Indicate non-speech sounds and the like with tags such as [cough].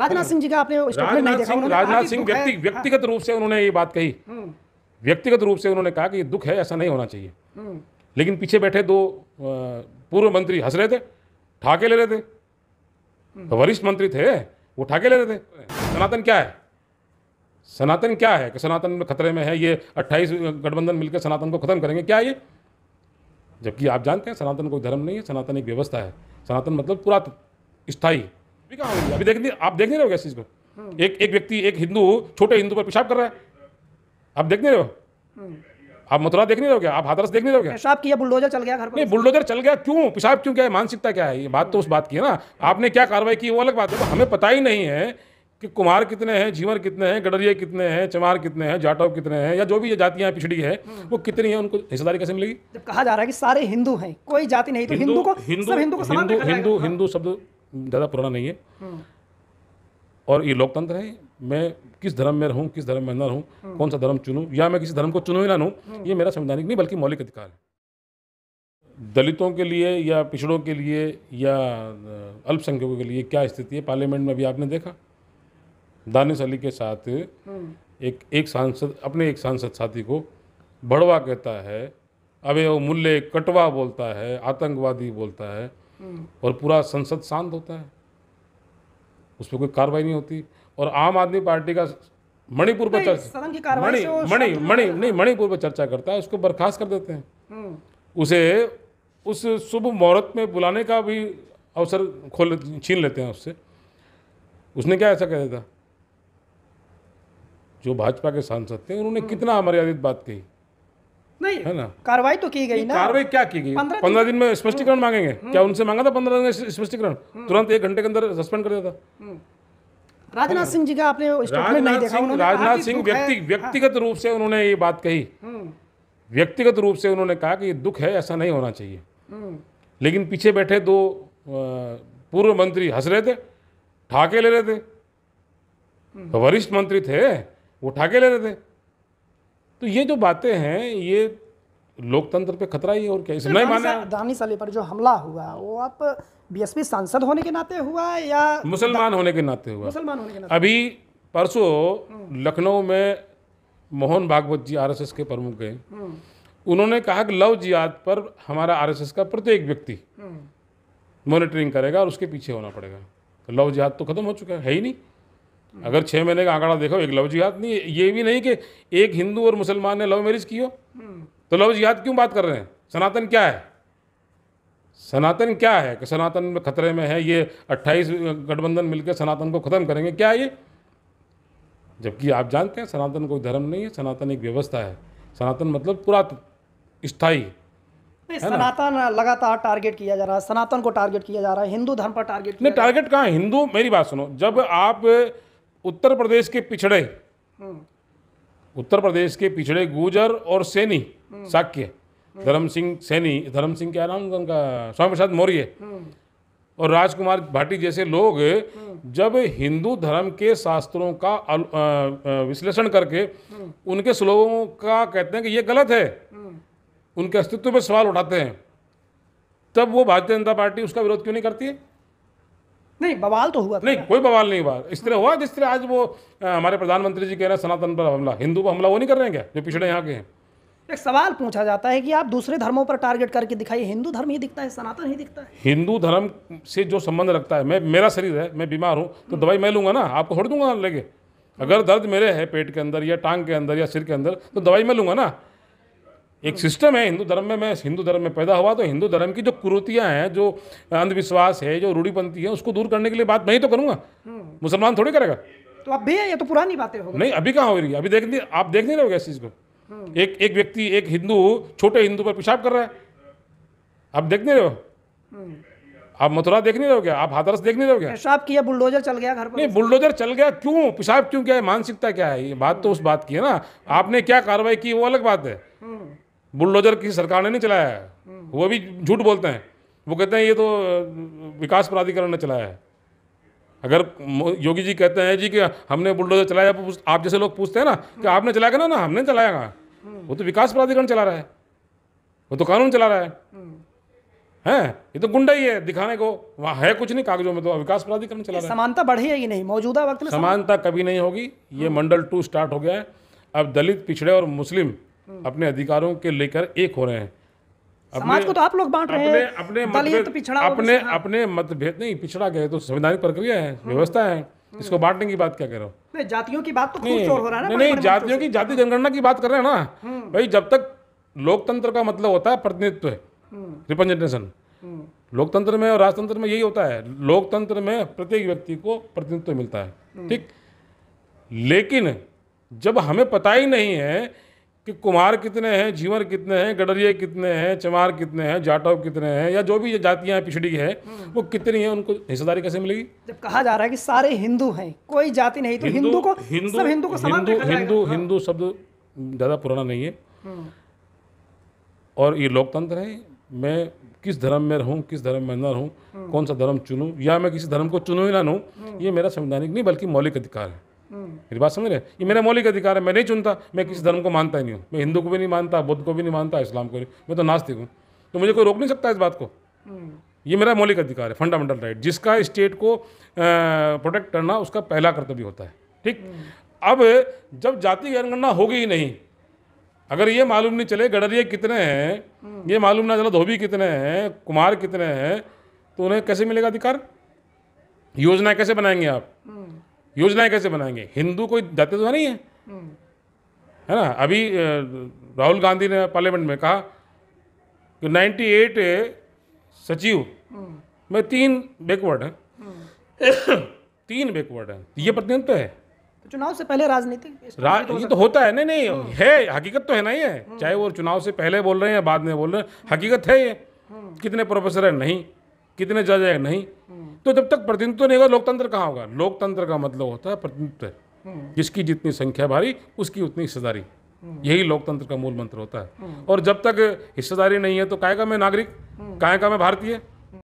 राजनाथ सिंह जी का आपने राजनाथ सिंह राजनाथ सिंह हाँ। व्यक्तिगत रूप से उन्होंने ये बात कही हम्म। व्यक्तिगत रूप से उन्होंने कहा कि दुख है ऐसा नहीं होना चाहिए हम्म। लेकिन पीछे बैठे दो पूर्व मंत्री हंस रहे थे ठाके ले रहे थे हम्म। तो वरिष्ठ मंत्री थे वो ठाके ले रहे थे सनातन क्या है सनातन क्या है कि सनातन खतरे में है ये 28 गठबंधन मिलकर सनातन को खत्म करेंगे क्या ये जबकि आप जानते हैं सनातन कोई धर्म नहीं है सनातन एक व्यवस्था है सनातन मतलब पुरातन स्थायी अभी कहाँ आप देख नहीं रहे हो इस चीज़ को हाँ। एक एक व्यक्ति एक हिंदू छोटे हिंदू पर पेशाब कर रहा है आप देख नहीं रहे हो हाँ। आप मथुरा देख नहीं रहे हो क्या आप हाथरस देख नहीं रहे हो क्या पेशाब किया बुलडोजर चल गया घर पर नहीं बुलडोजर चल गया क्यों पेशाब क्यों क्या है मानसिकता क्या है ये बात तो उस बात की है ना आपने क्या कार्रवाई की वो अलग बात है तो हमें पता ही नहीं है कि कुमार कितने हैं जीवर कितने हैं गडरिया कितने हैं चमार कितने हैं जाटव कितने हैं या जो भी ये जातियां पिछड़ी है हाँ। वो कितनी है उनको हिस्सेदारी कैसे मिलेगी जब कहा जा रहा है कि सारे हिंदू हैं कोई जाति नहीं तो हिंदू को हिंदू हिंदू हिंदू हिंदू शब्द ज़्यादा पुराना नहीं है हम्म। और ये लोकतंत्र है मैं किस धर्म में रहूँ किस धर्म में न रहूँ हम्म। कौन सा धर्म चुनूँ या मैं किसी धर्म को चुनूँ ही ना लूँ हम्म। ये मेरा संवैधानिक नहीं बल्कि मौलिक अधिकार है दलितों के लिए या पिछड़ों के लिए या अल्पसंख्यकों के लिए क्या स्थिति है पार्लियामेंट में भी आपने देखा दानिश अली के साथ एक एक सांसद अपने एक सांसद साथी को भड़वा कहता है अब वो मूल्य कटवा बोलता है आतंकवादी बोलता है हम्म। और पूरा संसद शांत होता है उस पर कोई कार्रवाई नहीं होती और आम आदमी पार्टी का मणिपुर पर चर्चा मणि मणि मणि नहीं मणिपुर पर चर्चा करता है उसको बर्खास्त कर देते हैं हम्म। उसे उस शुभ मुहूर्त में बुलाने का भी अवसर खोल छीन लेते हैं उससे उसने क्या ऐसा कह दिया था जो भाजपा के सांसद थे उन्होंने हम्म। कितना अमर्यादित बात कही नहीं है ना कार्रवाई तो की गई ना कार्रवाई क्या की गई पंद्रह दिन में स्पष्टीकरण मांगेंगे हम्म। क्या उनसे मांगा था पंद्रह दिन में स्पष्टीकरण हम्म। तुरंत एक घंटे के अंदर सस्पेंड कर दिया था हम्म। राजनाथ हाँ। सिंह जी का आपने राजनाथ सिंह राजनाथ सिंह व्यक्ति हाँ। व्यक्तिगत रूप से उन्होंने ये बात कही व्यक्तिगत रूप से उन्होंने कहा कि ये दुख है ऐसा नहीं होना चाहिए लेकिन पीछे बैठे दो पूर्व मंत्री हंस रहे थे ठाके ले रहे थे वरिष्ठ मंत्री थे वो ठाके ले रहे थे तो ये जो बातें हैं ये लोकतंत्र पे खतरा ही और क्या नहीं माना दानी साले पर जो हमला हुआ वो आप बीएसपी सांसद होने के नाते हुआ या मुसलमान होने के नाते हुआ मुसलमान होने के नाते अभी परसों हम्म। लखनऊ में मोहन भागवत जी आरएसएस के प्रमुख गए हम्म। उन्होंने कहा कि लव जियाद पर हमारा आरएसएस का प्रत्येक व्यक्ति हम्म। मॉनिटरिंग करेगा और उसके पीछे होना पड़ेगा तो लव जिहाद तो खत्म हो चुका है ही नहीं अगर छः महीने का आंकड़ा देखो एक लव जिहाद नहीं ये भी नहीं कि एक हिंदू और मुसलमान ने लव मैरिज की हो तो लव जिहाद क्यों बात कर रहे हैं सनातन क्या है सनातन क्या है कि सनातन में खतरे में है ये 28 गठबंधन मिलकर सनातन को ख़त्म करेंगे क्या ये जबकि आप जानते हैं सनातन कोई धर्म नहीं है सनातन एक व्यवस्था है सनातन मतलब पुरातन स्थायी सनातन लगातार टारगेट किया जा रहा है सनातन को टारगेट किया जा रहा है हिंदू धर्म पर टारगेट नहीं टारगेट कहाँ हिंदू मेरी बात सुनो जब आप उत्तर प्रदेश के पिछड़े हम्म। उत्तर प्रदेश के पिछड़े गुजर और सैनी हम्म। साक्य हम्म। धर्म सिंह सैनी धर्म सिंह क्या नाम उनका स्वामी प्रसाद मौर्य और राजकुमार भाटी जैसे लोग जब हिंदू धर्म के शास्त्रों का विश्लेषण करके उनके स्लोगों का कहते हैं कि ये गलत है उनके अस्तित्व पर सवाल उठाते हैं तब वो भारतीय जनता पार्टी उसका विरोध क्यों नहीं करती है नहीं बवाल तो हुआ नहीं कोई बवाल नहीं हुआ इस तरह हुआ जिस तरह आज वो हमारे प्रधानमंत्री जी कह रहे हैं सनातन पर हमला हिंदू पर हमला वो नहीं कर रहे हैं क्या जो पिछड़े यहाँ के हैं एक सवाल पूछा जाता है कि आप दूसरे धर्मों पर टारगेट करके दिखाइए हिंदू धर्म ही दिखता है सनातन ही दिखता है हिंदू धर्म से जो संबंध रखता है मैं मेरा शरीर है मैं बीमार हूँ तो हम्म। दवाई मैं लूँगा ना आपको छोड़ दूंगा लेके अगर दर्द मेरे है पेट के अंदर या टांग के अंदर या सिर के अंदर तो दवाई मैं लूँगा ना एक सिस्टम है हिंदू धर्म में मैं हिंदू धर्म में पैदा हुआ तो हिंदू धर्म की जो कुरुतियाँ हैं जो अंधविश्वास है जो रूढ़ीपंथी है उसको दूर करने के लिए बात मैं ही तो करूँगा हम्म। मुसलमान थोड़ी करेगा तो अब भैया ये तो पुरानी बातें हो नहीं अभी कहाँ हो रही है अभी देख नहीं आप देख नहीं रहोगे इस चीज़ को हम्म। एक एक व्यक्ति एक हिंदू छोटे हिंदू पर पेशाब कर रहा है आप देख नहीं रहे हो हम्म। आप मथुरा देख नहीं रहोगे आप हाथरस देख नहीं रहोगे पेशाब किया बुलडोजर चल गया घर पर नहीं बुलडोजर चल गया क्यों पेशाब क्यों क्या है मानसिकता क्या है ये बात तो उस बात की है ना आपने क्या कार्रवाई की वो अलग बात है बुलडोजर किसी सरकार ने नहीं चलाया है वो भी झूठ बोलते हैं वो कहते हैं ये तो विकास प्राधिकरण ने चलाया है अगर योगी जी कहते हैं जी कि हमने बुलडोजर चलाया तो आप जैसे लोग पूछते हैं ना कि आपने चलाया ना ना हमने चलाया वो तो विकास प्राधिकरण चला रहा है वो तो कानून चला रहा है हैं ये तो गुंडा ही है दिखाने को वहाँ है कुछ नहीं कागजों में तो विकास प्राधिकरण चला रहा है समानता बढ़ी ही नहीं मौजूदा वक्त में समानता कभी नहीं होगी ये मंडल टू स्टार्ट हो गया है अब दलित पिछड़े और मुस्लिम हम्म। अपने अधिकारों के लेकर एक हो रहे हैं समाज को तो आप लोग बांट रहे हैं अपने मतभेद तो पिछड़ा अपने अपने मतभेद नहीं पिछड़ा गए तो संवैधानिक प्रक्रिया है हम्म। व्यवस्था है हम्म। इसको बांटने की बात क्या कर रहा हूँ नहीं जातियों की बात तो नहीं, हो रहा है ना नहीं जातियों की जाति जनगणना की बात कर रहे हैं ना भाई जब तक लोकतंत्र का मतलब होता है प्रतिनिधित्व रिप्रेजेंटेशन लोकतंत्र में और राजतंत्र में यही होता है लोकतंत्र में प्रत्येक व्यक्ति को प्रतिनिधित्व मिलता है ठीक लेकिन जब हमें पता ही नहीं है कि कुमार कितने हैं झीवर कितने हैं गडरिये कितने हैं चमार कितने हैं जाटव कितने हैं या जो भी जातियां हैं पिछड़ी है हम्म। वो कितनी है उनको हिस्सेदारी कैसे मिलेगी जब कहा जा रहा है कि सारे हिंदू हैं कोई जाति नहीं तो हिंदू को हिंदू हिंदू हिंदू हिंदू हिंदू शब्द ज़्यादा पुराना नहीं है हम्म। और ये लोकतंत्र है मैं किस धर्म में रहूं किस धर्म में न रहूं हम्म। कौन सा धर्म चुनूं या मैं किसी धर्म को चुनूं ही ना लूँ ये मेरा संवैधानिक नहीं बल्कि मौलिक अधिकार है मेरी बात समझ रहे ये मेरा मौलिक अधिकार है मैं नहीं चुनता मैं किसी धर्म को मानता ही नहीं हूँ मैं हिंदू को भी नहीं मानता बुद्ध को भी नहीं मानता इस्लाम को भी मैं तो नास्तिक हूँ तो मुझे कोई रोक नहीं सकता इस बात को हम्म। ये मेरा मौलिक अधिकार है फंडामेंटल राइट जिसका स्टेट को प्रोटेक्ट करना उसका पहला कर्तव्य होता है ठीक हम्म। अब जब जाति जनगणना होगी ही नहीं अगर ये मालूम नहीं चले गडरिया कितने हैं हम्म। ये मालूम ना चला धोबी कितने हैं कुमार कितने हैं तो उन्हें कैसे मिलेगा अधिकार योजना कैसे बनाएंगे आप योजनाएं कैसे बनाएंगे हिंदू कोई जाते तो नहीं है हम्म। है ना अभी राहुल गांधी ने पार्लियामेंट में कहा कि 98 सचिव हम्म। में तीन बैकवर्ड हैं हम्म। [coughs] तीन बैकवर्ड हैं ये प्रतिनिधित्व है तो चुनाव से पहले राजनीति रा, ये तो होता है नहीं नहीं है हकीकत तो है ना ये चाहे वो चुनाव से पहले बोल रहे हैं या बाद में बोल रहे हैं हकीकत है ये कितने प्रोफेसर है नहीं कितने जज है नहीं हम्म। तो जब तक प्रतिनिधित्व तो नहीं होगा लोकतंत्र कहाँ होगा लोकतंत्र का मतलब होता है प्रतिनिधित्व हम्म। जिसकी जितनी संख्या भारी उसकी उतनी हिस्सेदारी हम्म। यही लोकतंत्र का मूल मंत्र होता है और जब तक हिस्सेदारी नहीं है तो काय का मैं नागरिक काय का मैं भारतीय